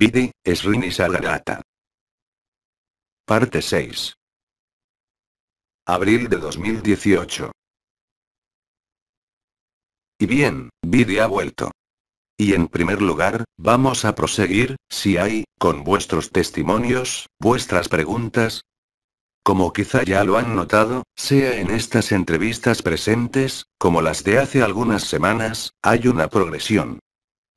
Vidi, es y Parte 6. Abril de 2018. Y bien, Bidi ha vuelto. Y en primer lugar, vamos a proseguir, si hay, con vuestros testimonios, vuestras preguntas. Como quizá ya lo han notado, sea en estas entrevistas presentes, como las de hace algunas semanas, hay una progresión.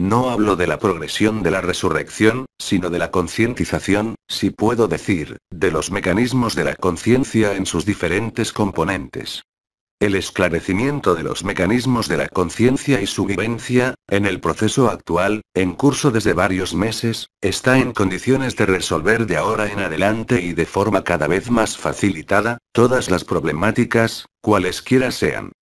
No hablo de la progresión de la resurrección, sino de la concientización, si puedo decir, de los mecanismos de la conciencia en sus diferentes componentes. El esclarecimiento de los mecanismos de la conciencia y su vivencia, en el proceso actual, en curso desde varios meses, está en condiciones de resolver de ahora en adelante y de forma cada vez más facilitada, todas las problemáticas, cualesquiera sean.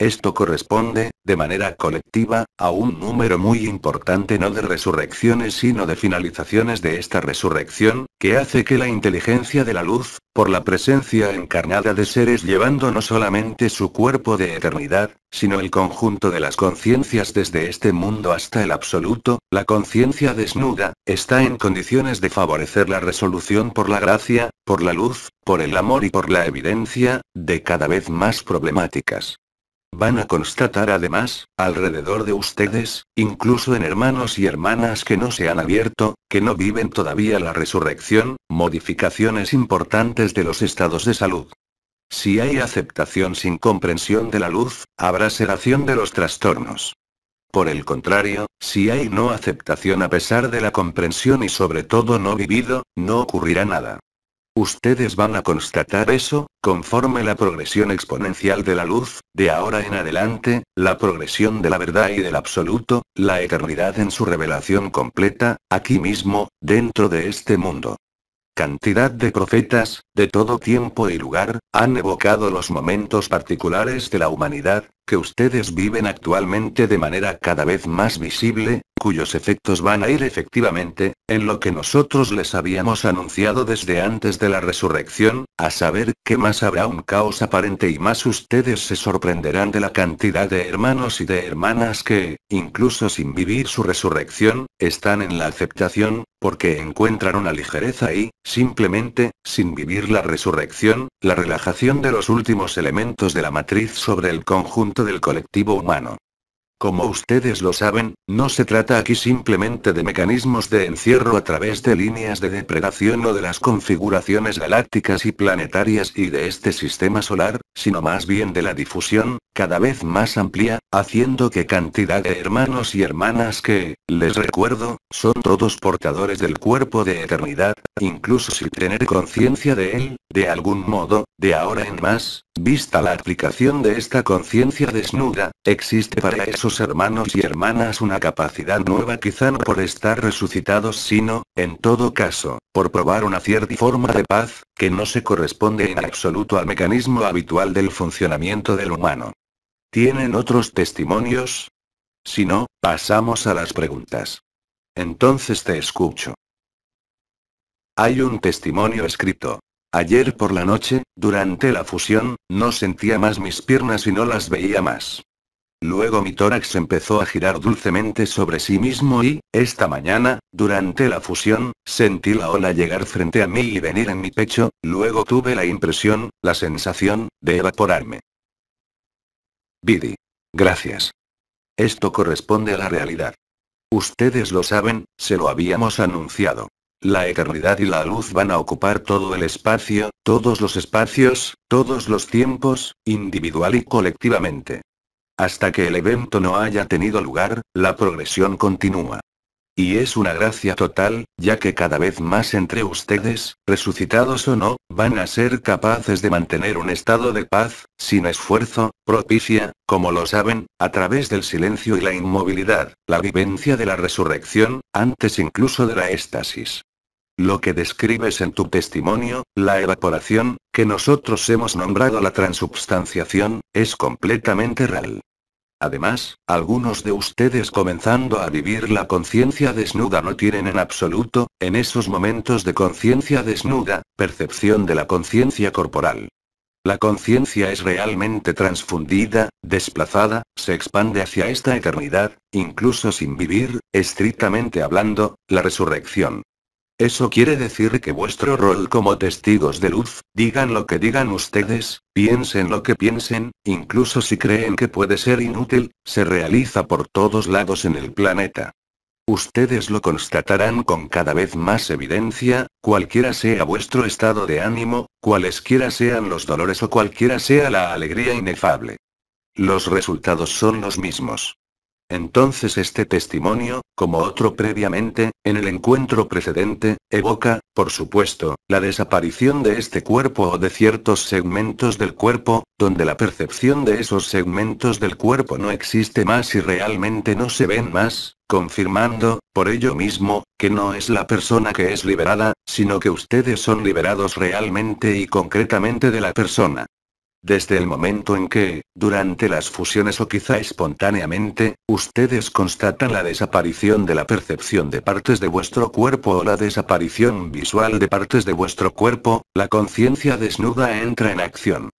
Esto corresponde, de manera colectiva, a un número muy importante no de resurrecciones sino de finalizaciones de esta resurrección, que hace que la inteligencia de la luz, por la presencia encarnada de seres llevando no solamente su cuerpo de eternidad, sino el conjunto de las conciencias desde este mundo hasta el absoluto, la conciencia desnuda, está en condiciones de favorecer la resolución por la gracia, por la luz, por el amor y por la evidencia, de cada vez más problemáticas. Van a constatar además, alrededor de ustedes, incluso en hermanos y hermanas que no se han abierto, que no viven todavía la resurrección, modificaciones importantes de los estados de salud. Si hay aceptación sin comprensión de la luz, habrá sedación de los trastornos. Por el contrario, si hay no aceptación a pesar de la comprensión y sobre todo no vivido, no ocurrirá nada. Ustedes van a constatar eso, conforme la progresión exponencial de la luz, de ahora en adelante, la progresión de la verdad y del absoluto, la eternidad en su revelación completa, aquí mismo, dentro de este mundo. Cantidad de profetas, de todo tiempo y lugar, han evocado los momentos particulares de la humanidad, que ustedes viven actualmente de manera cada vez más visible, cuyos efectos van a ir efectivamente, en lo que nosotros les habíamos anunciado desde antes de la resurrección, a saber que más habrá un caos aparente y más ustedes se sorprenderán de la cantidad de hermanos y de hermanas que, incluso sin vivir su resurrección, están en la aceptación, porque encuentran una ligereza y, simplemente, sin vivir la resurrección, la relajación de los últimos elementos de la matriz sobre el conjunto del colectivo humano. Como ustedes lo saben, no se trata aquí simplemente de mecanismos de encierro a través de líneas de depredación o de las configuraciones galácticas y planetarias y de este sistema solar, sino más bien de la difusión, cada vez más amplia, haciendo que cantidad de hermanos y hermanas que, les recuerdo, son todos portadores del cuerpo de eternidad, incluso sin tener conciencia de él, de algún modo, de ahora en más, vista la aplicación de esta conciencia desnuda, existe para esos hermanos y hermanas una capacidad nueva quizá no por estar resucitados sino, en todo caso, por probar una cierta forma de paz, que no se corresponde en absoluto al mecanismo habitual del funcionamiento del humano. ¿Tienen otros testimonios? Si no, pasamos a las preguntas. Entonces te escucho. Hay un testimonio escrito. Ayer por la noche, durante la fusión, no sentía más mis piernas y no las veía más. Luego mi tórax empezó a girar dulcemente sobre sí mismo y, esta mañana, durante la fusión, sentí la ola llegar frente a mí y venir en mi pecho, luego tuve la impresión, la sensación, de evaporarme. Bidi. Gracias. Esto corresponde a la realidad. Ustedes lo saben, se lo habíamos anunciado. La eternidad y la luz van a ocupar todo el espacio, todos los espacios, todos los tiempos, individual y colectivamente. Hasta que el evento no haya tenido lugar, la progresión continúa. Y es una gracia total, ya que cada vez más entre ustedes, resucitados o no, van a ser capaces de mantener un estado de paz, sin esfuerzo, propicia, como lo saben, a través del silencio y la inmovilidad, la vivencia de la resurrección, antes incluso de la éxtasis. Lo que describes en tu testimonio, la evaporación, que nosotros hemos nombrado la transubstanciación, es completamente real. Además, algunos de ustedes comenzando a vivir la conciencia desnuda no tienen en absoluto, en esos momentos de conciencia desnuda, percepción de la conciencia corporal. La conciencia es realmente transfundida, desplazada, se expande hacia esta eternidad, incluso sin vivir, estrictamente hablando, la resurrección. Eso quiere decir que vuestro rol como testigos de luz, digan lo que digan ustedes, piensen lo que piensen, incluso si creen que puede ser inútil, se realiza por todos lados en el planeta. Ustedes lo constatarán con cada vez más evidencia, cualquiera sea vuestro estado de ánimo, cualesquiera sean los dolores o cualquiera sea la alegría inefable. Los resultados son los mismos. Entonces este testimonio, como otro previamente, en el encuentro precedente, evoca, por supuesto, la desaparición de este cuerpo o de ciertos segmentos del cuerpo, donde la percepción de esos segmentos del cuerpo no existe más y realmente no se ven más, confirmando, por ello mismo, que no es la persona que es liberada, sino que ustedes son liberados realmente y concretamente de la persona. Desde el momento en que, durante las fusiones o quizá espontáneamente, ustedes constatan la desaparición de la percepción de partes de vuestro cuerpo o la desaparición visual de partes de vuestro cuerpo, la conciencia desnuda entra en acción.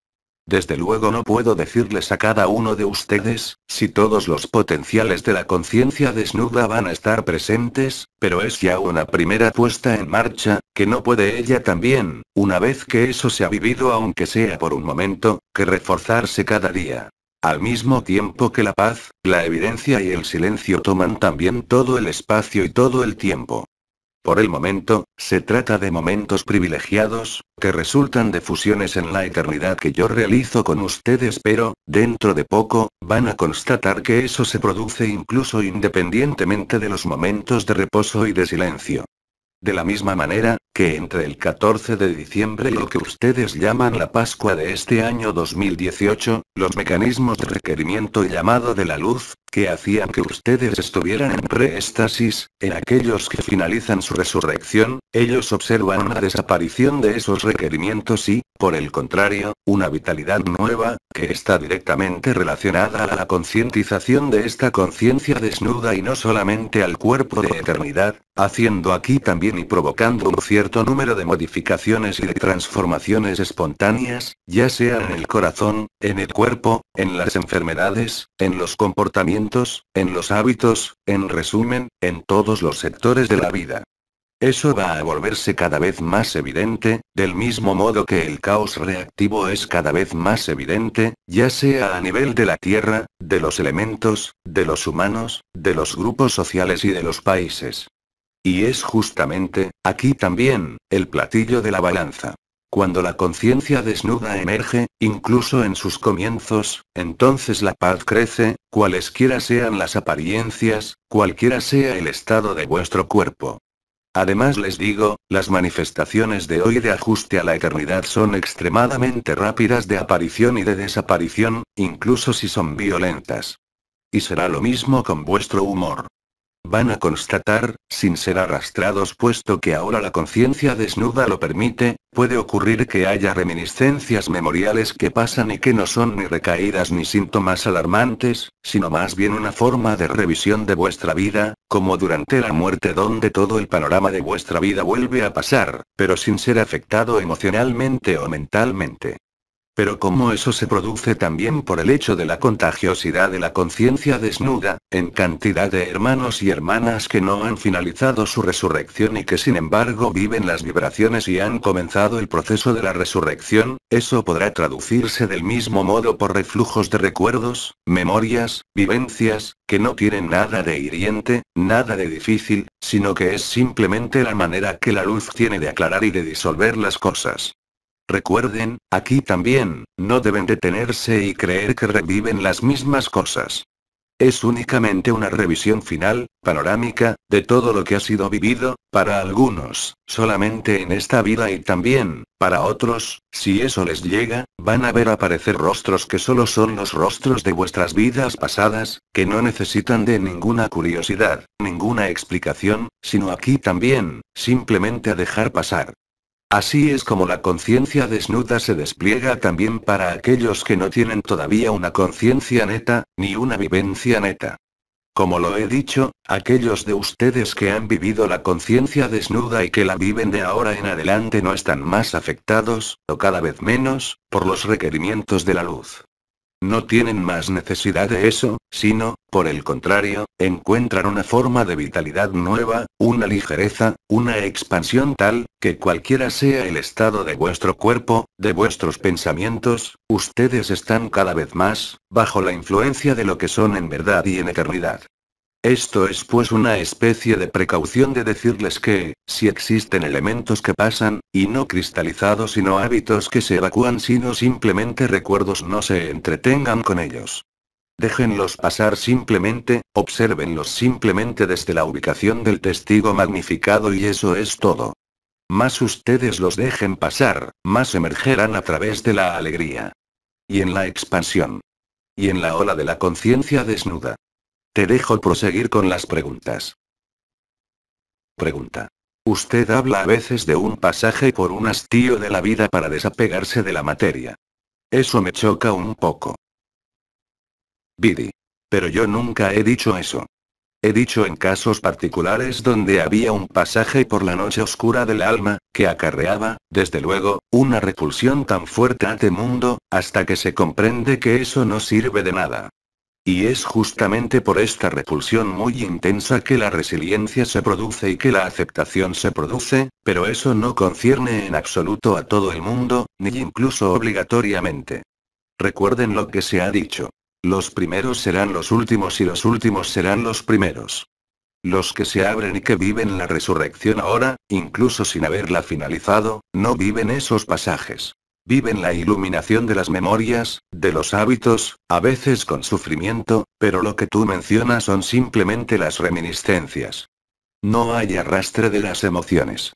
Desde luego no puedo decirles a cada uno de ustedes, si todos los potenciales de la conciencia desnuda van a estar presentes, pero es ya una primera puesta en marcha, que no puede ella también, una vez que eso se ha vivido aunque sea por un momento, que reforzarse cada día. Al mismo tiempo que la paz, la evidencia y el silencio toman también todo el espacio y todo el tiempo. Por el momento, se trata de momentos privilegiados, que resultan de fusiones en la eternidad que yo realizo con ustedes pero, dentro de poco, van a constatar que eso se produce incluso independientemente de los momentos de reposo y de silencio. De la misma manera, que entre el 14 de diciembre y lo que ustedes llaman la Pascua de este año 2018, los mecanismos de requerimiento y llamado de la luz, que hacían que ustedes estuvieran en preestasis en aquellos que finalizan su resurrección, ellos observan una desaparición de esos requerimientos y, por el contrario, una vitalidad nueva, que está directamente relacionada a la concientización de esta conciencia desnuda y no solamente al cuerpo de eternidad, haciendo aquí también y provocando un cierto número de modificaciones y de transformaciones espontáneas, ya sea en el corazón, en el cuerpo, en las enfermedades, en los comportamientos, en los hábitos, en resumen, en todos los sectores de la vida. Eso va a volverse cada vez más evidente, del mismo modo que el caos reactivo es cada vez más evidente, ya sea a nivel de la Tierra, de los elementos, de los humanos, de los grupos sociales y de los países. Y es justamente, aquí también, el platillo de la balanza. Cuando la conciencia desnuda emerge, incluso en sus comienzos, entonces la paz crece, cualesquiera sean las apariencias, cualquiera sea el estado de vuestro cuerpo. Además les digo, las manifestaciones de hoy de ajuste a la eternidad son extremadamente rápidas de aparición y de desaparición, incluso si son violentas. Y será lo mismo con vuestro humor van a constatar, sin ser arrastrados puesto que ahora la conciencia desnuda lo permite, puede ocurrir que haya reminiscencias memoriales que pasan y que no son ni recaídas ni síntomas alarmantes, sino más bien una forma de revisión de vuestra vida, como durante la muerte donde todo el panorama de vuestra vida vuelve a pasar, pero sin ser afectado emocionalmente o mentalmente. Pero como eso se produce también por el hecho de la contagiosidad de la conciencia desnuda, en cantidad de hermanos y hermanas que no han finalizado su resurrección y que sin embargo viven las vibraciones y han comenzado el proceso de la resurrección, eso podrá traducirse del mismo modo por reflujos de recuerdos, memorias, vivencias, que no tienen nada de hiriente, nada de difícil, sino que es simplemente la manera que la luz tiene de aclarar y de disolver las cosas. Recuerden, aquí también, no deben detenerse y creer que reviven las mismas cosas. Es únicamente una revisión final, panorámica, de todo lo que ha sido vivido, para algunos, solamente en esta vida y también, para otros, si eso les llega, van a ver aparecer rostros que solo son los rostros de vuestras vidas pasadas, que no necesitan de ninguna curiosidad, ninguna explicación, sino aquí también, simplemente a dejar pasar. Así es como la conciencia desnuda se despliega también para aquellos que no tienen todavía una conciencia neta, ni una vivencia neta. Como lo he dicho, aquellos de ustedes que han vivido la conciencia desnuda y que la viven de ahora en adelante no están más afectados, o cada vez menos, por los requerimientos de la luz. No tienen más necesidad de eso, sino, por el contrario, encuentran una forma de vitalidad nueva, una ligereza, una expansión tal, que cualquiera sea el estado de vuestro cuerpo, de vuestros pensamientos, ustedes están cada vez más, bajo la influencia de lo que son en verdad y en eternidad. Esto es pues una especie de precaución de decirles que, si existen elementos que pasan, y no cristalizados sino hábitos que se evacúan sino simplemente recuerdos no se entretengan con ellos. Déjenlos pasar simplemente, obsérvenlos simplemente desde la ubicación del testigo magnificado y eso es todo. Más ustedes los dejen pasar, más emergerán a través de la alegría. Y en la expansión. Y en la ola de la conciencia desnuda. Te dejo proseguir con las preguntas. Pregunta. Usted habla a veces de un pasaje por un hastío de la vida para desapegarse de la materia. Eso me choca un poco. Bidi. Pero yo nunca he dicho eso. He dicho en casos particulares donde había un pasaje por la noche oscura del alma, que acarreaba, desde luego, una repulsión tan fuerte ante mundo, hasta que se comprende que eso no sirve de nada. Y es justamente por esta repulsión muy intensa que la resiliencia se produce y que la aceptación se produce, pero eso no concierne en absoluto a todo el mundo, ni incluso obligatoriamente. Recuerden lo que se ha dicho. Los primeros serán los últimos y los últimos serán los primeros. Los que se abren y que viven la resurrección ahora, incluso sin haberla finalizado, no viven esos pasajes. Viven la iluminación de las memorias, de los hábitos, a veces con sufrimiento, pero lo que tú mencionas son simplemente las reminiscencias. No hay arrastre de las emociones.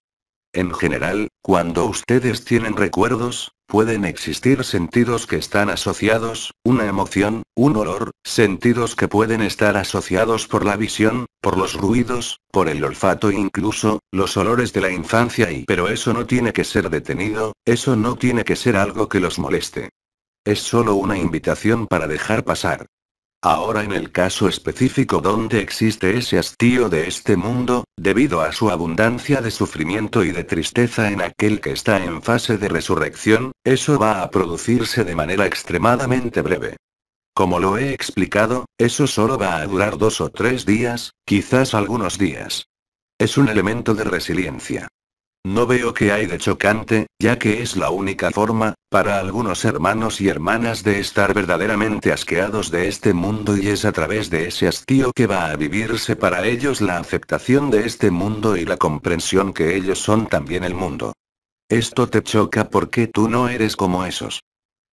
En general, cuando ustedes tienen recuerdos, pueden existir sentidos que están asociados, una emoción, un olor, sentidos que pueden estar asociados por la visión, por los ruidos, por el olfato e incluso, los olores de la infancia y... Pero eso no tiene que ser detenido, eso no tiene que ser algo que los moleste. Es solo una invitación para dejar pasar. Ahora en el caso específico donde existe ese hastío de este mundo, debido a su abundancia de sufrimiento y de tristeza en aquel que está en fase de resurrección, eso va a producirse de manera extremadamente breve. Como lo he explicado, eso solo va a durar dos o tres días, quizás algunos días. Es un elemento de resiliencia. No veo que hay de chocante, ya que es la única forma, para algunos hermanos y hermanas de estar verdaderamente asqueados de este mundo y es a través de ese hastío que va a vivirse para ellos la aceptación de este mundo y la comprensión que ellos son también el mundo. Esto te choca porque tú no eres como esos.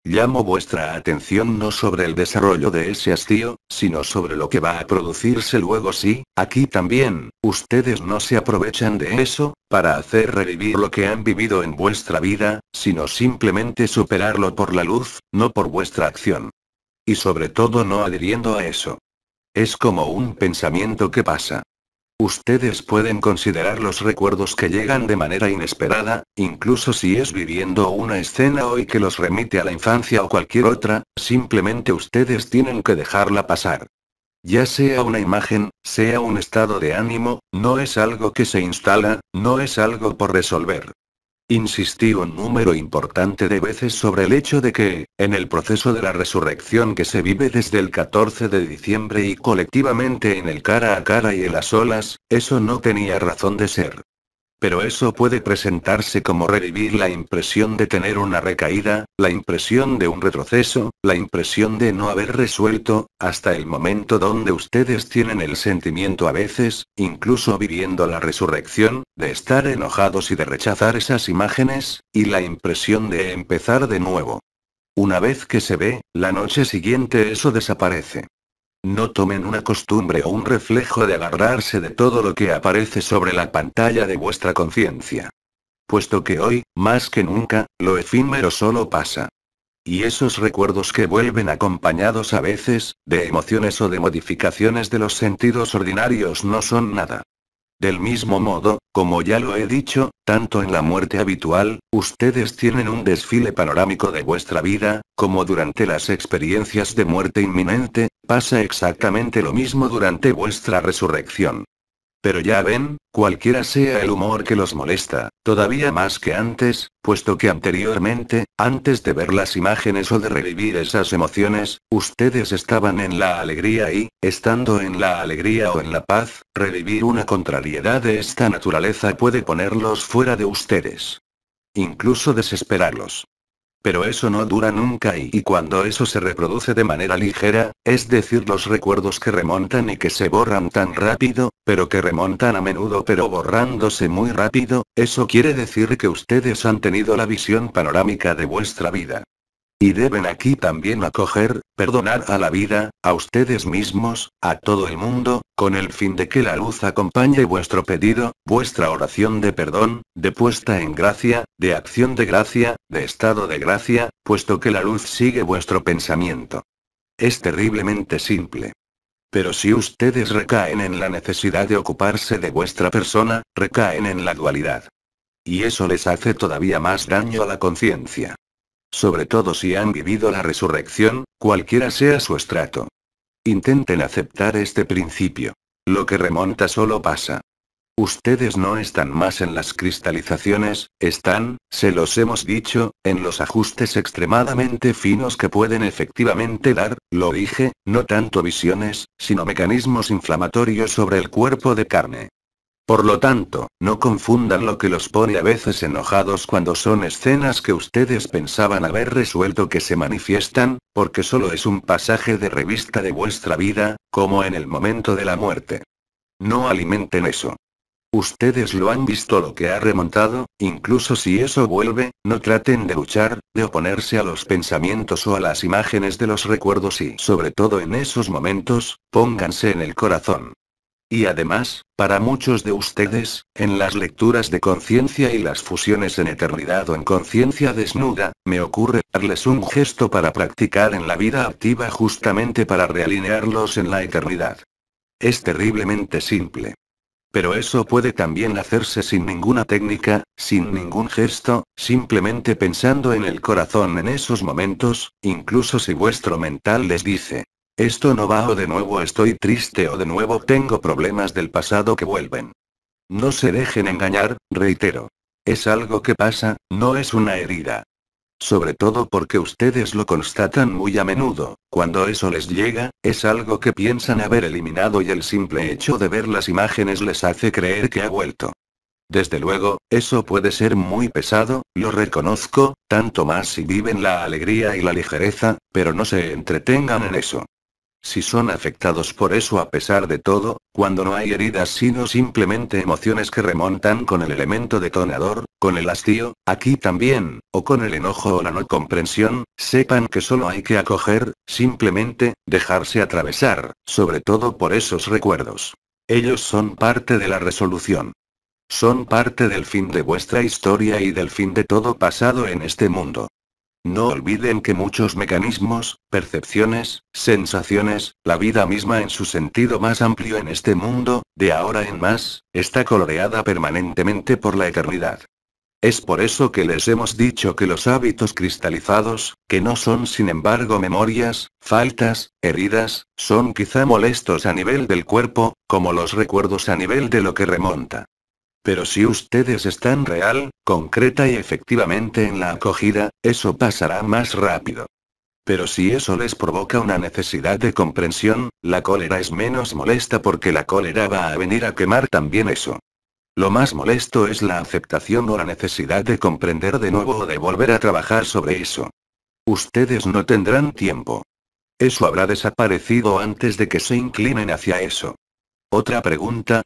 Llamo vuestra atención no sobre el desarrollo de ese hastío, sino sobre lo que va a producirse luego si, aquí también, ustedes no se aprovechan de eso, para hacer revivir lo que han vivido en vuestra vida, sino simplemente superarlo por la luz, no por vuestra acción. Y sobre todo no adhiriendo a eso. Es como un pensamiento que pasa, Ustedes pueden considerar los recuerdos que llegan de manera inesperada, incluso si es viviendo una escena hoy que los remite a la infancia o cualquier otra, simplemente ustedes tienen que dejarla pasar. Ya sea una imagen, sea un estado de ánimo, no es algo que se instala, no es algo por resolver, Insistí un número importante de veces sobre el hecho de que, en el proceso de la resurrección que se vive desde el 14 de diciembre y colectivamente en el cara a cara y en las olas, eso no tenía razón de ser. Pero eso puede presentarse como revivir la impresión de tener una recaída, la impresión de un retroceso, la impresión de no haber resuelto, hasta el momento donde ustedes tienen el sentimiento a veces, incluso viviendo la resurrección, de estar enojados y de rechazar esas imágenes, y la impresión de empezar de nuevo. Una vez que se ve, la noche siguiente eso desaparece. No tomen una costumbre o un reflejo de agarrarse de todo lo que aparece sobre la pantalla de vuestra conciencia. Puesto que hoy, más que nunca, lo efímero solo pasa. Y esos recuerdos que vuelven acompañados a veces, de emociones o de modificaciones de los sentidos ordinarios no son nada. Del mismo modo, como ya lo he dicho, tanto en la muerte habitual, ustedes tienen un desfile panorámico de vuestra vida, como durante las experiencias de muerte inminente, pasa exactamente lo mismo durante vuestra resurrección. Pero ya ven, cualquiera sea el humor que los molesta, todavía más que antes, puesto que anteriormente, antes de ver las imágenes o de revivir esas emociones, ustedes estaban en la alegría y, estando en la alegría o en la paz, revivir una contrariedad de esta naturaleza puede ponerlos fuera de ustedes. Incluso desesperarlos pero eso no dura nunca y, cuando eso se reproduce de manera ligera, es decir, los recuerdos que remontan y que se borran tan rápido, pero que remontan a menudo pero borrándose muy rápido, eso quiere decir que ustedes han tenido la visión panorámica de vuestra vida. Y deben aquí también acoger, perdonar a la vida, a ustedes mismos, a todo el mundo, con el fin de que la luz acompañe vuestro pedido, vuestra oración de perdón, de puesta en gracia, de acción de gracia, de estado de gracia, puesto que la luz sigue vuestro pensamiento. Es terriblemente simple. Pero si ustedes recaen en la necesidad de ocuparse de vuestra persona, recaen en la dualidad. Y eso les hace todavía más daño a la conciencia sobre todo si han vivido la resurrección, cualquiera sea su estrato. Intenten aceptar este principio. Lo que remonta solo pasa. Ustedes no están más en las cristalizaciones, están, se los hemos dicho, en los ajustes extremadamente finos que pueden efectivamente dar, lo dije, no tanto visiones, sino mecanismos inflamatorios sobre el cuerpo de carne. Por lo tanto, no confundan lo que los pone a veces enojados cuando son escenas que ustedes pensaban haber resuelto que se manifiestan, porque solo es un pasaje de revista de vuestra vida, como en el momento de la muerte. No alimenten eso. Ustedes lo han visto lo que ha remontado, incluso si eso vuelve, no traten de luchar, de oponerse a los pensamientos o a las imágenes de los recuerdos y, sobre todo en esos momentos, pónganse en el corazón. Y además, para muchos de ustedes, en las lecturas de conciencia y las fusiones en eternidad o en conciencia desnuda, me ocurre darles un gesto para practicar en la vida activa justamente para realinearlos en la eternidad. Es terriblemente simple. Pero eso puede también hacerse sin ninguna técnica, sin ningún gesto, simplemente pensando en el corazón en esos momentos, incluso si vuestro mental les dice, esto no va o de nuevo estoy triste o de nuevo tengo problemas del pasado que vuelven. No se dejen engañar, reitero. Es algo que pasa, no es una herida. Sobre todo porque ustedes lo constatan muy a menudo, cuando eso les llega, es algo que piensan haber eliminado y el simple hecho de ver las imágenes les hace creer que ha vuelto. Desde luego, eso puede ser muy pesado, lo reconozco, tanto más si viven la alegría y la ligereza, pero no se entretengan en eso si son afectados por eso a pesar de todo, cuando no hay heridas sino simplemente emociones que remontan con el elemento detonador, con el hastío, aquí también, o con el enojo o la no comprensión, sepan que solo hay que acoger, simplemente, dejarse atravesar, sobre todo por esos recuerdos. Ellos son parte de la resolución. Son parte del fin de vuestra historia y del fin de todo pasado en este mundo. No olviden que muchos mecanismos, percepciones, sensaciones, la vida misma en su sentido más amplio en este mundo, de ahora en más, está coloreada permanentemente por la eternidad. Es por eso que les hemos dicho que los hábitos cristalizados, que no son sin embargo memorias, faltas, heridas, son quizá molestos a nivel del cuerpo, como los recuerdos a nivel de lo que remonta. Pero si ustedes están real, concreta y efectivamente en la acogida, eso pasará más rápido. Pero si eso les provoca una necesidad de comprensión, la cólera es menos molesta porque la cólera va a venir a quemar también eso. Lo más molesto es la aceptación o la necesidad de comprender de nuevo o de volver a trabajar sobre eso. Ustedes no tendrán tiempo. Eso habrá desaparecido antes de que se inclinen hacia eso. Otra pregunta,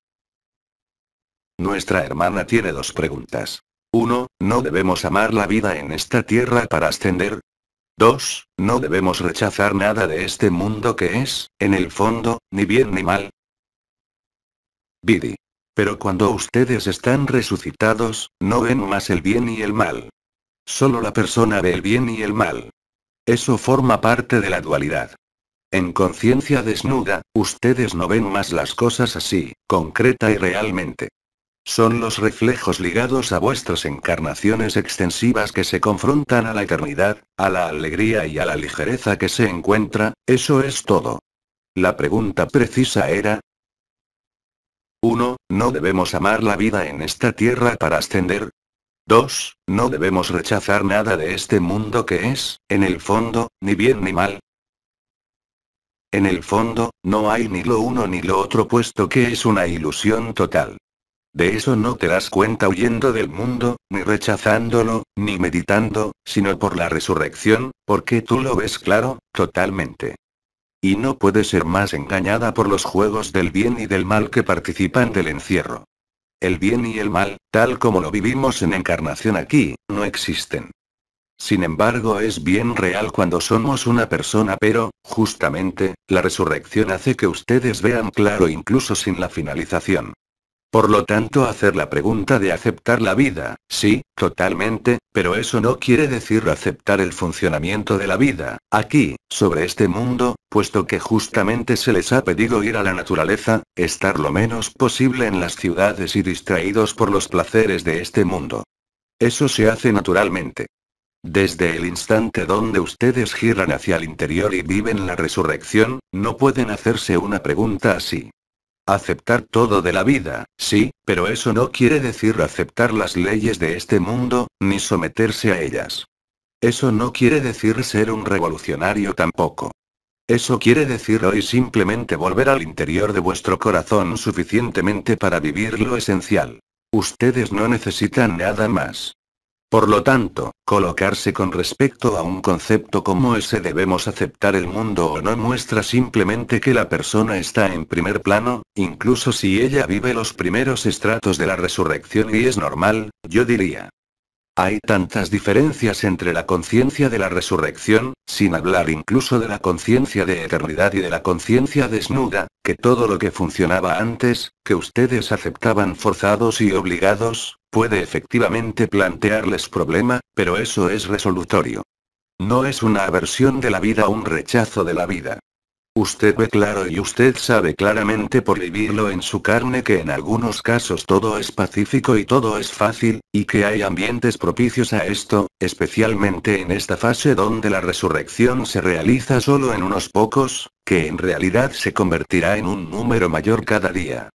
nuestra hermana tiene dos preguntas. Uno, ¿No debemos amar la vida en esta tierra para ascender? 2. ¿No debemos rechazar nada de este mundo que es, en el fondo, ni bien ni mal? Bidi. Pero cuando ustedes están resucitados, no ven más el bien y el mal. Solo la persona ve el bien y el mal. Eso forma parte de la dualidad. En conciencia desnuda, ustedes no ven más las cosas así, concreta y realmente. Son los reflejos ligados a vuestras encarnaciones extensivas que se confrontan a la eternidad, a la alegría y a la ligereza que se encuentra, eso es todo. La pregunta precisa era, 1. No debemos amar la vida en esta tierra para ascender. 2. No debemos rechazar nada de este mundo que es, en el fondo, ni bien ni mal. En el fondo, no hay ni lo uno ni lo otro puesto que es una ilusión total. De eso no te das cuenta huyendo del mundo, ni rechazándolo, ni meditando, sino por la resurrección, porque tú lo ves claro, totalmente. Y no puedes ser más engañada por los juegos del bien y del mal que participan del encierro. El bien y el mal, tal como lo vivimos en encarnación aquí, no existen. Sin embargo, es bien real cuando somos una persona, pero, justamente, la resurrección hace que ustedes vean claro incluso sin la finalización. Por lo tanto, hacer la pregunta de aceptar la vida, sí, totalmente, pero eso no quiere decir aceptar el funcionamiento de la vida, aquí, sobre este mundo, puesto que justamente se les ha pedido ir a la naturaleza, estar lo menos posible en las ciudades y distraídos por los placeres de este mundo. Eso se hace naturalmente. Desde el instante donde ustedes giran hacia el interior y viven la resurrección, no pueden hacerse una pregunta así. Aceptar todo de la vida, sí, pero eso no quiere decir aceptar las leyes de este mundo, ni someterse a ellas. Eso no quiere decir ser un revolucionario tampoco. Eso quiere decir hoy simplemente volver al interior de vuestro corazón suficientemente para vivir lo esencial. Ustedes no necesitan nada más. Por lo tanto, colocarse con respecto a un concepto como ese debemos aceptar el mundo o no muestra simplemente que la persona está en primer plano, incluso si ella vive los primeros estratos de la resurrección y es normal, yo diría, hay tantas diferencias entre la conciencia de la resurrección, sin hablar incluso de la conciencia de eternidad y de la conciencia desnuda, que todo lo que funcionaba antes, que ustedes aceptaban forzados y obligados, puede efectivamente plantearles problema, pero eso es resolutorio. No es una aversión de la vida o un rechazo de la vida. Usted ve claro y usted sabe claramente por vivirlo en su carne que en algunos casos todo es pacífico y todo es fácil, y que hay ambientes propicios a esto, especialmente en esta fase donde la resurrección se realiza solo en unos pocos, que en realidad se convertirá en un número mayor cada día.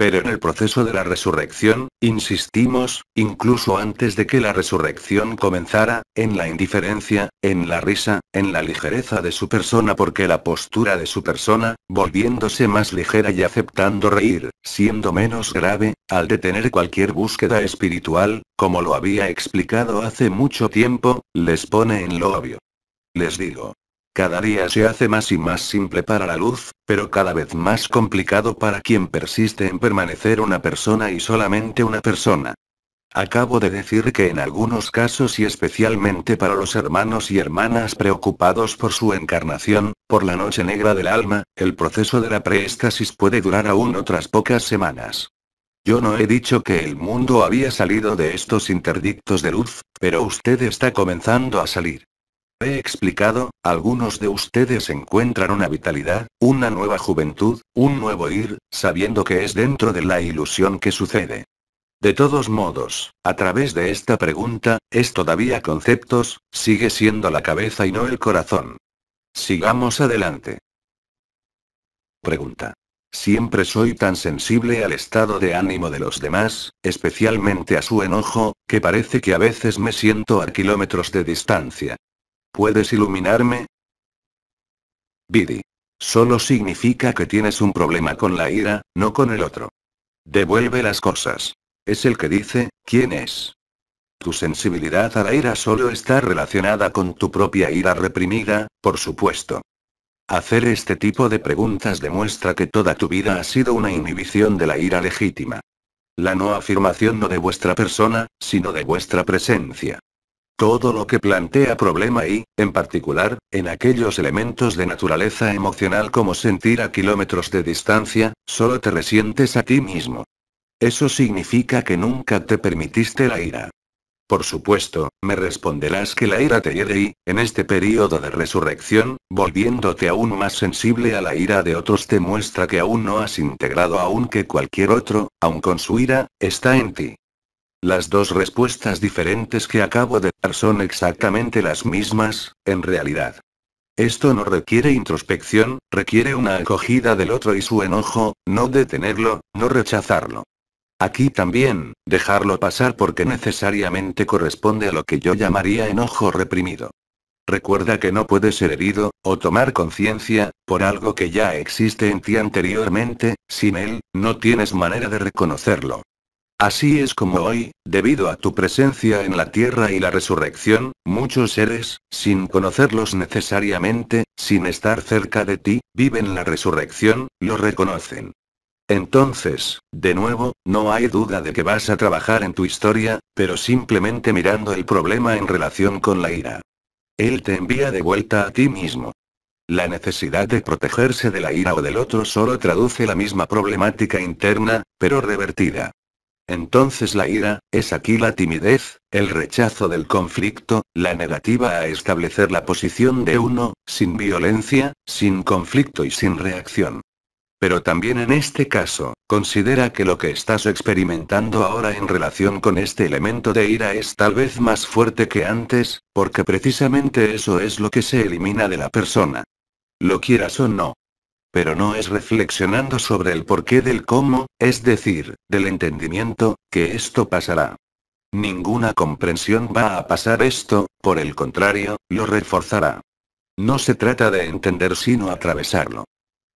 Pero en el proceso de la resurrección, insistimos, incluso antes de que la resurrección comenzara, en la indiferencia, en la risa, en la ligereza de su persona porque la postura de su persona, volviéndose más ligera y aceptando reír, siendo menos grave, al detener cualquier búsqueda espiritual, como lo había explicado hace mucho tiempo, les pone en lo obvio. Les digo, cada día se hace más y más simple para la luz, pero cada vez más complicado para quien persiste en permanecer una persona y solamente una persona. Acabo de decir que en algunos casos y especialmente para los hermanos y hermanas preocupados por su encarnación, por la noche negra del alma, el proceso de la preéstasis puede durar aún otras pocas semanas. Yo no he dicho que el mundo había salido de estos interdictos de luz, pero usted está comenzando a salir he explicado, algunos de ustedes encuentran una vitalidad, una nueva juventud, un nuevo ir, sabiendo que es dentro de la ilusión que sucede. De todos modos, a través de esta pregunta, es todavía conceptos, sigue siendo la cabeza y no el corazón. Sigamos adelante. Pregunta. Siempre soy tan sensible al estado de ánimo de los demás, especialmente a su enojo, que parece que a veces me siento a kilómetros de distancia. ¿Puedes iluminarme? Bidi. Solo significa que tienes un problema con la ira, no con el otro. Devuelve las cosas. Es el que dice, ¿quién es? Tu sensibilidad a la ira solo está relacionada con tu propia ira reprimida, por supuesto. Hacer este tipo de preguntas demuestra que toda tu vida ha sido una inhibición de la ira legítima. La no afirmación no de vuestra persona, sino de vuestra presencia. Todo lo que plantea problema y, en particular, en aquellos elementos de naturaleza emocional como sentir a kilómetros de distancia, solo te resientes a ti mismo. Eso significa que nunca te permitiste la ira. Por supuesto, me responderás que la ira te hiere y, en este período de resurrección, volviéndote aún más sensible a la ira de otros te muestra que aún no has integrado aún que cualquier otro, aun con su ira, está en ti. Las dos respuestas diferentes que acabo de dar son exactamente las mismas, en realidad. Esto no requiere introspección, requiere una acogida del otro y su enojo, no detenerlo, no rechazarlo. Aquí también, dejarlo pasar porque necesariamente corresponde a lo que yo llamaría enojo reprimido. Recuerda que no puedes ser herido, o tomar conciencia, por algo que ya existe en ti anteriormente, sin él, no tienes manera de reconocerlo. Así es como hoy, debido a tu presencia en la tierra y la resurrección, muchos seres, sin conocerlos necesariamente, sin estar cerca de ti, viven la resurrección, lo reconocen. Entonces, de nuevo, no hay duda de que vas a trabajar en tu historia, pero simplemente mirando el problema en relación con la ira. Él te envía de vuelta a ti mismo. La necesidad de protegerse de la ira o del otro solo traduce la misma problemática interna, pero revertida. Entonces la ira, es aquí la timidez, el rechazo del conflicto, la negativa a establecer la posición de uno, sin violencia, sin conflicto y sin reacción. Pero también en este caso, considera que lo que estás experimentando ahora en relación con este elemento de ira es tal vez más fuerte que antes, porque precisamente eso es lo que se elimina de la persona. Lo quieras o no. Pero no es reflexionando sobre el porqué del cómo, es decir, del entendimiento, que esto pasará. Ninguna comprensión va a pasar esto, por el contrario, lo reforzará. No se trata de entender sino atravesarlo.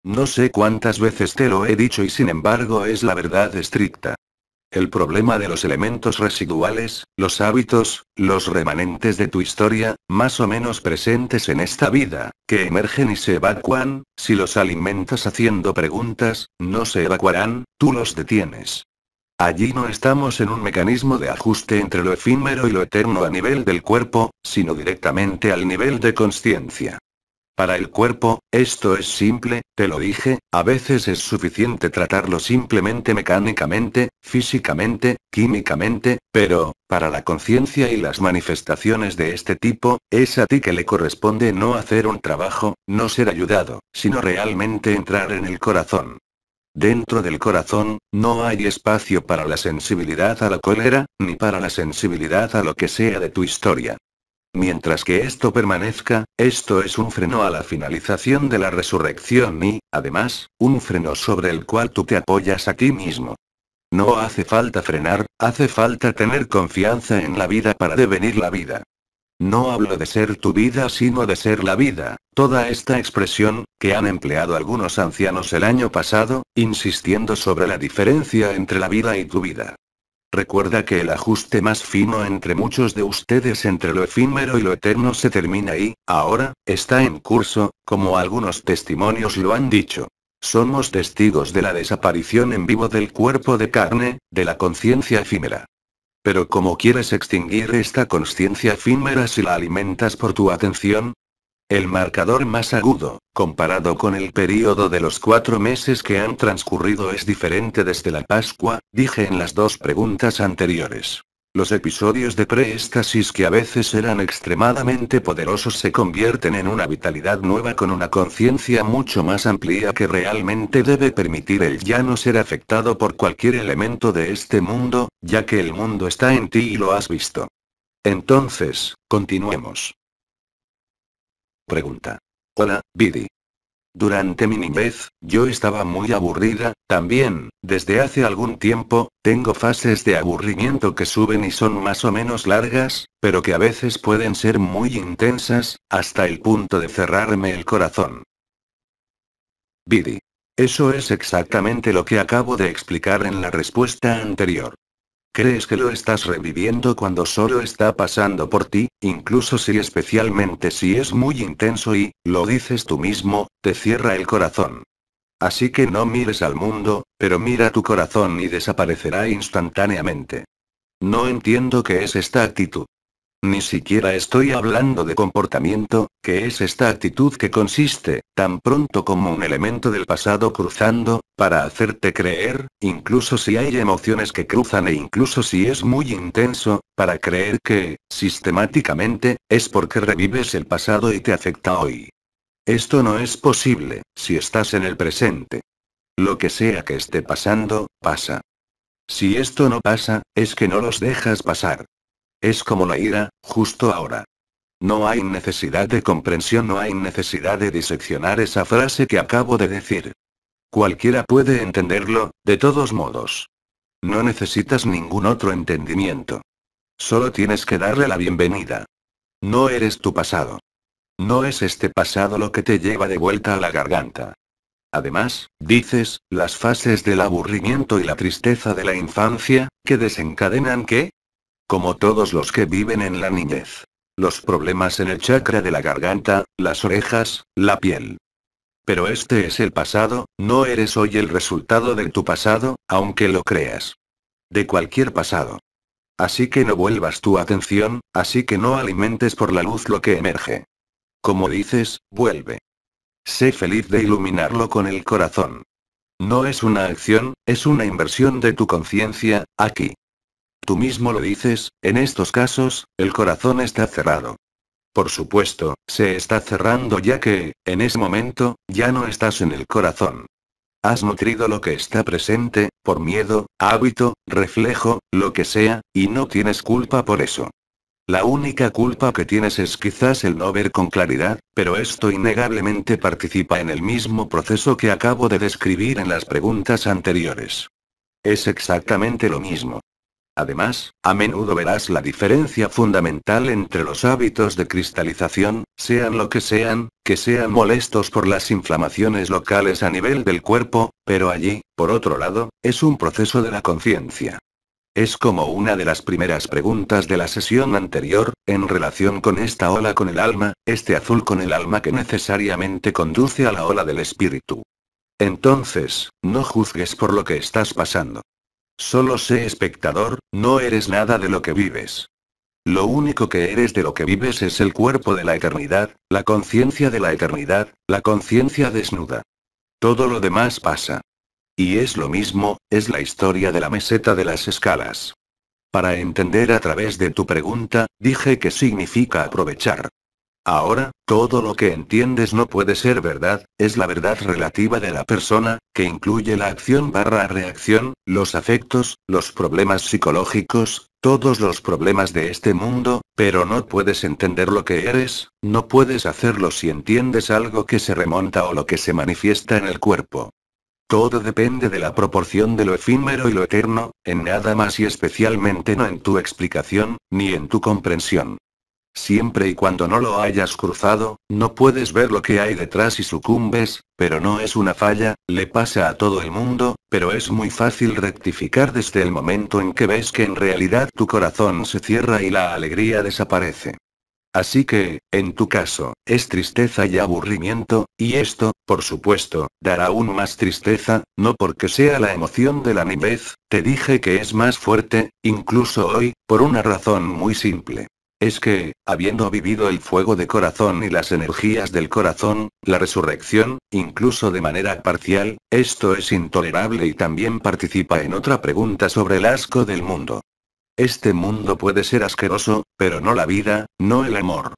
No sé cuántas veces te lo he dicho y sin embargo es la verdad estricta el problema de los elementos residuales, los hábitos, los remanentes de tu historia, más o menos presentes en esta vida, que emergen y se evacuan, si los alimentas haciendo preguntas, no se evacuarán, tú los detienes. Allí no estamos en un mecanismo de ajuste entre lo efímero y lo eterno a nivel del cuerpo, sino directamente al nivel de conciencia. Para el cuerpo, esto es simple, te lo dije, a veces es suficiente tratarlo simplemente mecánicamente, físicamente, químicamente, pero, para la conciencia y las manifestaciones de este tipo, es a ti que le corresponde no hacer un trabajo, no ser ayudado, sino realmente entrar en el corazón. Dentro del corazón, no hay espacio para la sensibilidad a la cólera, ni para la sensibilidad a lo que sea de tu historia. Mientras que esto permanezca, esto es un freno a la finalización de la resurrección y, además, un freno sobre el cual tú te apoyas a ti mismo. No hace falta frenar, hace falta tener confianza en la vida para devenir la vida. No hablo de ser tu vida sino de ser la vida, toda esta expresión, que han empleado algunos ancianos el año pasado, insistiendo sobre la diferencia entre la vida y tu vida. Recuerda que el ajuste más fino entre muchos de ustedes entre lo efímero y lo eterno se termina y, ahora, está en curso, como algunos testimonios lo han dicho. Somos testigos de la desaparición en vivo del cuerpo de carne, de la conciencia efímera. Pero ¿cómo quieres extinguir esta conciencia efímera si la alimentas por tu atención? El marcador más agudo, comparado con el período de los cuatro meses que han transcurrido es diferente desde la Pascua, dije en las dos preguntas anteriores. Los episodios de preéstasis que a veces eran extremadamente poderosos se convierten en una vitalidad nueva con una conciencia mucho más amplia que realmente debe permitir el ya no ser afectado por cualquier elemento de este mundo, ya que el mundo está en ti y lo has visto. Entonces, continuemos pregunta. Hola, Bidi. Durante mi niñez, yo estaba muy aburrida, también, desde hace algún tiempo, tengo fases de aburrimiento que suben y son más o menos largas, pero que a veces pueden ser muy intensas, hasta el punto de cerrarme el corazón. Bidi. Eso es exactamente lo que acabo de explicar en la respuesta anterior. Crees que lo estás reviviendo cuando solo está pasando por ti, incluso si especialmente si es muy intenso y, lo dices tú mismo, te cierra el corazón. Así que no mires al mundo, pero mira tu corazón y desaparecerá instantáneamente. No entiendo qué es esta actitud. Ni siquiera estoy hablando de comportamiento, que es esta actitud que consiste, tan pronto como un elemento del pasado cruzando, para hacerte creer, incluso si hay emociones que cruzan e incluso si es muy intenso, para creer que, sistemáticamente, es porque revives el pasado y te afecta hoy. Esto no es posible, si estás en el presente. Lo que sea que esté pasando, pasa. Si esto no pasa, es que no los dejas pasar. Es como la ira, justo ahora. No hay necesidad de comprensión, no hay necesidad de diseccionar esa frase que acabo de decir. Cualquiera puede entenderlo, de todos modos. No necesitas ningún otro entendimiento. Solo tienes que darle la bienvenida. No eres tu pasado. No es este pasado lo que te lleva de vuelta a la garganta. Además, dices, las fases del aburrimiento y la tristeza de la infancia, que desencadenan que, como todos los que viven en la niñez. Los problemas en el chakra de la garganta, las orejas, la piel. Pero este es el pasado, no eres hoy el resultado de tu pasado, aunque lo creas. De cualquier pasado. Así que no vuelvas tu atención, así que no alimentes por la luz lo que emerge. Como dices, vuelve. Sé feliz de iluminarlo con el corazón. No es una acción, es una inversión de tu conciencia, aquí. Tú mismo lo dices, en estos casos, el corazón está cerrado. Por supuesto, se está cerrando ya que, en ese momento, ya no estás en el corazón. Has nutrido lo que está presente, por miedo, hábito, reflejo, lo que sea, y no tienes culpa por eso. La única culpa que tienes es quizás el no ver con claridad, pero esto innegablemente participa en el mismo proceso que acabo de describir en las preguntas anteriores. Es exactamente lo mismo. Además, a menudo verás la diferencia fundamental entre los hábitos de cristalización, sean lo que sean, que sean molestos por las inflamaciones locales a nivel del cuerpo, pero allí, por otro lado, es un proceso de la conciencia. Es como una de las primeras preguntas de la sesión anterior, en relación con esta ola con el alma, este azul con el alma que necesariamente conduce a la ola del espíritu. Entonces, no juzgues por lo que estás pasando. Solo sé espectador, no eres nada de lo que vives. Lo único que eres de lo que vives es el cuerpo de la eternidad, la conciencia de la eternidad, la conciencia desnuda. Todo lo demás pasa. Y es lo mismo, es la historia de la meseta de las escalas. Para entender a través de tu pregunta, dije que significa aprovechar, Ahora, todo lo que entiendes no puede ser verdad, es la verdad relativa de la persona, que incluye la acción barra reacción, los afectos, los problemas psicológicos, todos los problemas de este mundo, pero no puedes entender lo que eres, no puedes hacerlo si entiendes algo que se remonta o lo que se manifiesta en el cuerpo. Todo depende de la proporción de lo efímero y lo eterno, en nada más y especialmente no en tu explicación, ni en tu comprensión. Siempre y cuando no lo hayas cruzado, no puedes ver lo que hay detrás y sucumbes, pero no es una falla, le pasa a todo el mundo, pero es muy fácil rectificar desde el momento en que ves que en realidad tu corazón se cierra y la alegría desaparece. Así que, en tu caso, es tristeza y aburrimiento, y esto, por supuesto, dará aún más tristeza, no porque sea la emoción de la nivez, te dije que es más fuerte, incluso hoy, por una razón muy simple es que, habiendo vivido el fuego de corazón y las energías del corazón, la resurrección, incluso de manera parcial, esto es intolerable y también participa en otra pregunta sobre el asco del mundo. Este mundo puede ser asqueroso, pero no la vida, no el amor.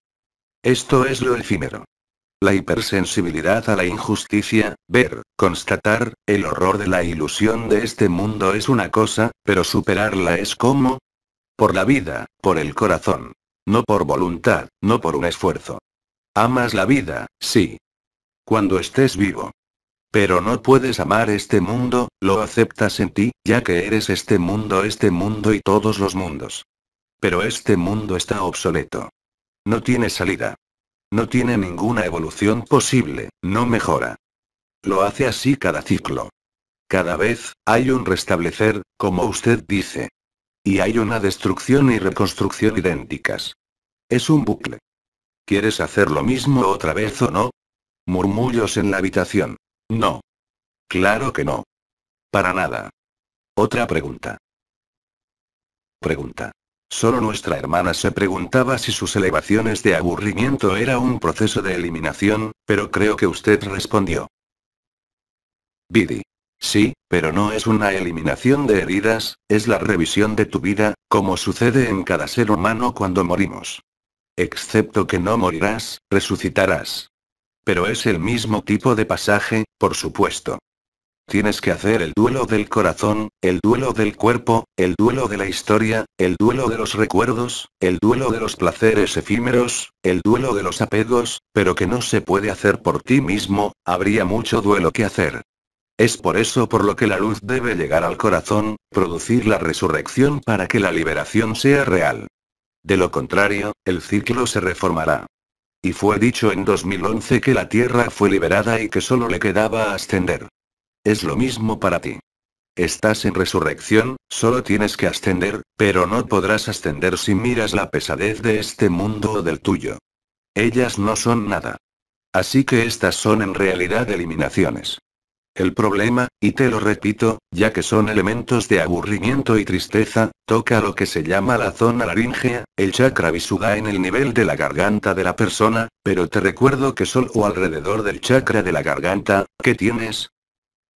Esto es lo efímero. La hipersensibilidad a la injusticia, ver, constatar, el horror de la ilusión de este mundo es una cosa, pero superarla es como... Por la vida, por el corazón. No por voluntad, no por un esfuerzo. Amas la vida, sí. Cuando estés vivo. Pero no puedes amar este mundo, lo aceptas en ti, ya que eres este mundo, este mundo y todos los mundos. Pero este mundo está obsoleto. No tiene salida. No tiene ninguna evolución posible, no mejora. Lo hace así cada ciclo. Cada vez, hay un restablecer, como usted dice. Y hay una destrucción y reconstrucción idénticas. Es un bucle. ¿Quieres hacer lo mismo otra vez o no? Murmullos en la habitación. No. Claro que no. Para nada. Otra pregunta. Pregunta. Solo nuestra hermana se preguntaba si sus elevaciones de aburrimiento era un proceso de eliminación, pero creo que usted respondió. Bidi. Sí, pero no es una eliminación de heridas, es la revisión de tu vida, como sucede en cada ser humano cuando morimos. Excepto que no morirás, resucitarás. Pero es el mismo tipo de pasaje, por supuesto. Tienes que hacer el duelo del corazón, el duelo del cuerpo, el duelo de la historia, el duelo de los recuerdos, el duelo de los placeres efímeros, el duelo de los apegos, pero que no se puede hacer por ti mismo, habría mucho duelo que hacer. Es por eso por lo que la luz debe llegar al corazón, producir la resurrección para que la liberación sea real. De lo contrario, el ciclo se reformará. Y fue dicho en 2011 que la Tierra fue liberada y que solo le quedaba ascender. Es lo mismo para ti. Estás en resurrección, solo tienes que ascender, pero no podrás ascender si miras la pesadez de este mundo o del tuyo. Ellas no son nada. Así que estas son en realidad eliminaciones. El problema, y te lo repito, ya que son elementos de aburrimiento y tristeza, toca lo que se llama la zona laringea, el chakra visuda en el nivel de la garganta de la persona, pero te recuerdo que solo alrededor del chakra de la garganta, que tienes,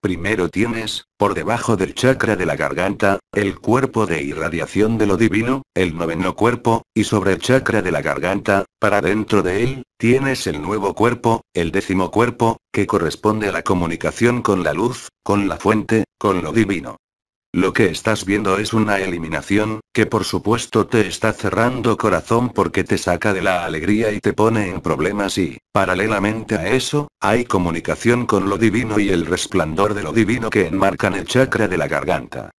Primero tienes, por debajo del chakra de la garganta, el cuerpo de irradiación de lo divino, el noveno cuerpo, y sobre el chakra de la garganta, para dentro de él, tienes el nuevo cuerpo, el décimo cuerpo, que corresponde a la comunicación con la luz, con la fuente, con lo divino. Lo que estás viendo es una eliminación, que por supuesto te está cerrando corazón porque te saca de la alegría y te pone en problemas y, paralelamente a eso, hay comunicación con lo divino y el resplandor de lo divino que enmarcan el chakra de la garganta.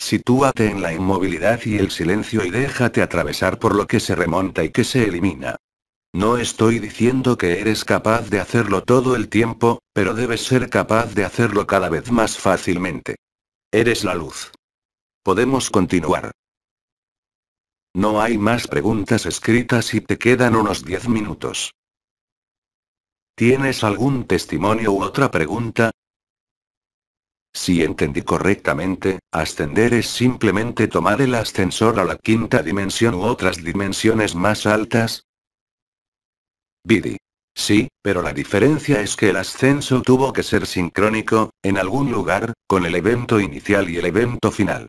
Sitúate en la inmovilidad y el silencio y déjate atravesar por lo que se remonta y que se elimina. No estoy diciendo que eres capaz de hacerlo todo el tiempo, pero debes ser capaz de hacerlo cada vez más fácilmente. Eres la luz. Podemos continuar. No hay más preguntas escritas y te quedan unos 10 minutos. ¿Tienes algún testimonio u otra pregunta? Si entendí correctamente, ascender es simplemente tomar el ascensor a la quinta dimensión u otras dimensiones más altas. Bidi. Sí, pero la diferencia es que el ascenso tuvo que ser sincrónico, en algún lugar, con el evento inicial y el evento final.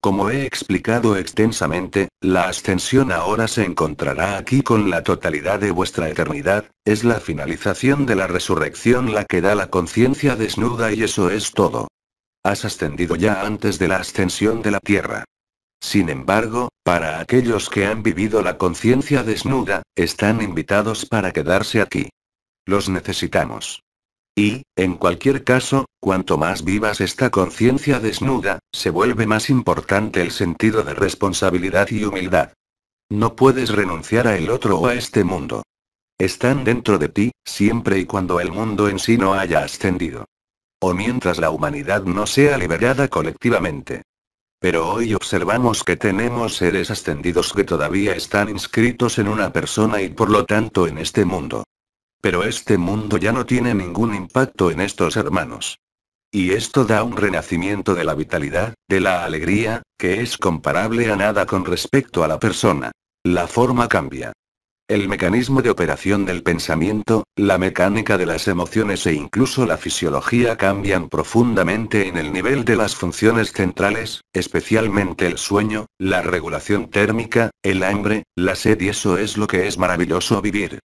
Como he explicado extensamente, la ascensión ahora se encontrará aquí con la totalidad de vuestra eternidad, es la finalización de la resurrección la que da la conciencia desnuda y eso es todo. Has ascendido ya antes de la ascensión de la tierra. Sin embargo, para aquellos que han vivido la conciencia desnuda, están invitados para quedarse aquí. Los necesitamos. Y, en cualquier caso, cuanto más vivas esta conciencia desnuda, se vuelve más importante el sentido de responsabilidad y humildad. No puedes renunciar a el otro o a este mundo. Están dentro de ti, siempre y cuando el mundo en sí no haya ascendido. O mientras la humanidad no sea liberada colectivamente. Pero hoy observamos que tenemos seres ascendidos que todavía están inscritos en una persona y por lo tanto en este mundo. Pero este mundo ya no tiene ningún impacto en estos hermanos. Y esto da un renacimiento de la vitalidad, de la alegría, que es comparable a nada con respecto a la persona. La forma cambia. El mecanismo de operación del pensamiento, la mecánica de las emociones e incluso la fisiología cambian profundamente en el nivel de las funciones centrales, especialmente el sueño, la regulación térmica, el hambre, la sed y eso es lo que es maravilloso vivir.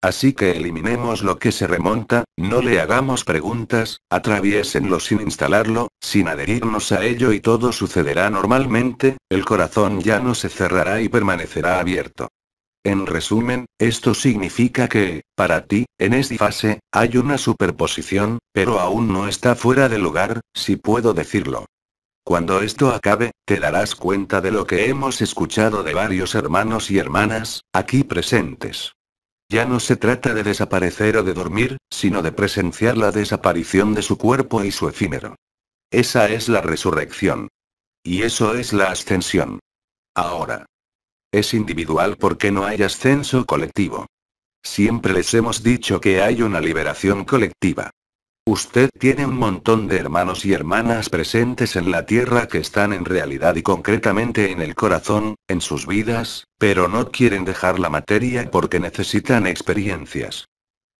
Así que eliminemos lo que se remonta, no le hagamos preguntas, atraviesenlo sin instalarlo, sin adherirnos a ello y todo sucederá normalmente, el corazón ya no se cerrará y permanecerá abierto. En resumen, esto significa que, para ti, en esta fase, hay una superposición, pero aún no está fuera de lugar, si puedo decirlo. Cuando esto acabe, te darás cuenta de lo que hemos escuchado de varios hermanos y hermanas, aquí presentes. Ya no se trata de desaparecer o de dormir, sino de presenciar la desaparición de su cuerpo y su efímero. Esa es la resurrección. Y eso es la ascensión. Ahora, es individual porque no hay ascenso colectivo. Siempre les hemos dicho que hay una liberación colectiva. Usted tiene un montón de hermanos y hermanas presentes en la Tierra que están en realidad y concretamente en el corazón, en sus vidas, pero no quieren dejar la materia porque necesitan experiencias.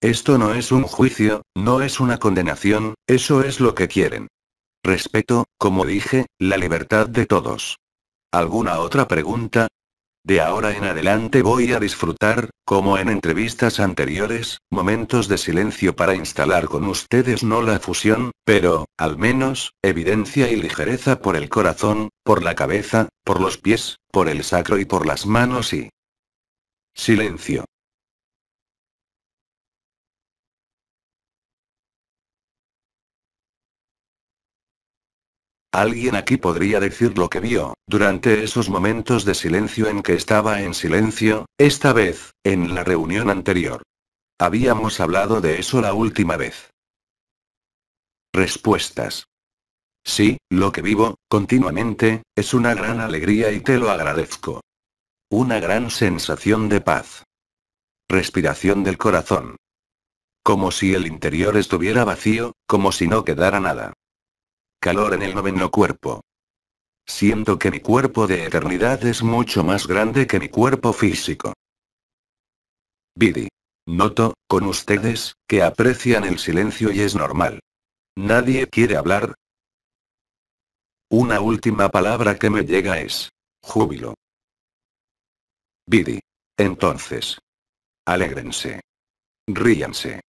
Esto no es un juicio, no es una condenación, eso es lo que quieren. Respeto, como dije, la libertad de todos. ¿Alguna otra pregunta? De ahora en adelante voy a disfrutar, como en entrevistas anteriores, momentos de silencio para instalar con ustedes no la fusión, pero, al menos, evidencia y ligereza por el corazón, por la cabeza, por los pies, por el sacro y por las manos y... Silencio. Alguien aquí podría decir lo que vio, durante esos momentos de silencio en que estaba en silencio, esta vez, en la reunión anterior. Habíamos hablado de eso la última vez. Respuestas. Sí, lo que vivo, continuamente, es una gran alegría y te lo agradezco. Una gran sensación de paz. Respiración del corazón. Como si el interior estuviera vacío, como si no quedara nada. Calor en el noveno cuerpo. Siento que mi cuerpo de eternidad es mucho más grande que mi cuerpo físico. Bidi. Noto, con ustedes, que aprecian el silencio y es normal. Nadie quiere hablar. Una última palabra que me llega es. Júbilo. Bidi. Entonces. Alégrense. Ríanse.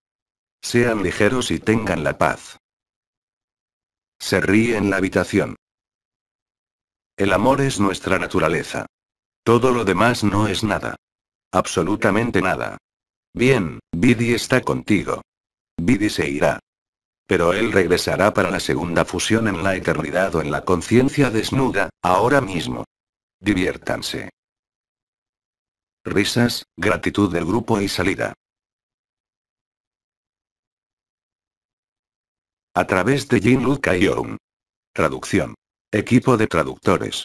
Sean ligeros y tengan la paz. Se ríe en la habitación. El amor es nuestra naturaleza. Todo lo demás no es nada. Absolutamente nada. Bien, Bidi está contigo. Biddy se irá. Pero él regresará para la segunda fusión en la eternidad o en la conciencia desnuda, ahora mismo. Diviértanse. Risas, gratitud del grupo y salida. A través de Jin luc Young. Traducción. Equipo de traductores.